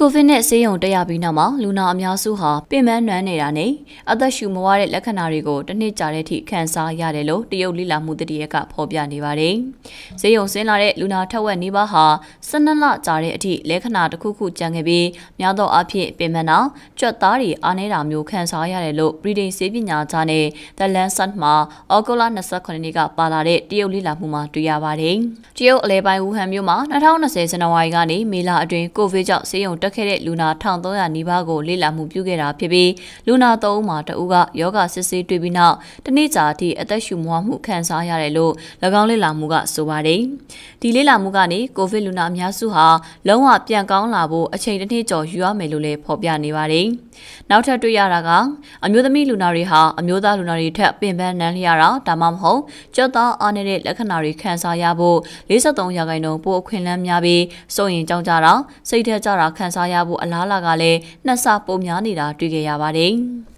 ကိုဗစ်နဲ့ဆေးရုံတက်ရပြီးနောက်မှာလူနာအများစုဟာပင်ပန်းနွမ်းနေတာနဲ့အသက်ရှူမဝတဲ့လက္ခဏာတွေကိုတစ်နှစ်ကြာတဲ့အထိခံစားရတယ်လို့တရုတ်လိလာမှုတတိယကဖော်ပြနေပါတယ်။ဆေးရုံဆင်းလာတဲ့လူနာထက်ဝက်နေပါဟာ12လကြာတဲ့အထိလက္ခဏာတစ်ခုခုကြံခဲ့ပြီးများသောအားဖြင့်ပင်ပန်းနာကြွက်သားတွေအားနည်းတာမျိုးခံစားရတယ်လို့ဗြိတိန်ဆေးပညာကြားနဲ့ The Lancet မှာအော်ဂိုလာ29နေ့ကပါလာတဲ့တရုတ်လိလာမှုမှာတွေ့ရပါတယ်။တရုတ်အလဲပိုင်းဝူဟန်မြို့မှာ2020ဇန်နဝါရီကနေမေလအတွင်းကိုဗစ်ကြောင့်ဆေးရုံတက်တွေ့ခဲ့တဲ့လူနာ1300နီးပါးကိုလေ့လာမှုပြုခဲ့တာဖြစ်ပြီးလူနာ3ဦးမှာတဦးကယောဂစစ်ဆေးတွေ့ပြီးနောက်တနေ့ကြာအထိအသက်ရှူမွားမှုခံစားရတယ်လို့၎င်းလေ့လာမှုကဆိုပါတယ်။ဒီလေ့လာမှုကနေကိုဗစ်လူနာအများစုဟာလုံးဝပြန်ကောင်းလာဖို့အချိန်တစ်နှစ်ကျော်ယူရမယ်လို့လည်းဖော်ပြနေပါတယ်။နောက်ထပ်တွေ့ရတာကအမျိုးသမီးလူနာတွေဟာအမျိုးသားလူနာတွေထက်ပင်ပန်းနမ်းလျရတာဒါမှမဟုတ်ကြောက်သားအားနည်းတဲ့လက္ခဏာတွေခံစားရဖို့43ရာခိုင်နှုန်းပိုအခွင့်အလမ်းများပြီးစိုးရင်ကြောက်ကြတာစိတ်ထက်ကြတာခံစားရဖို့အလားအလာကလည်းနှစ်ဆပိုများနေတာတွေ့ခဲ့ရပါတယ်။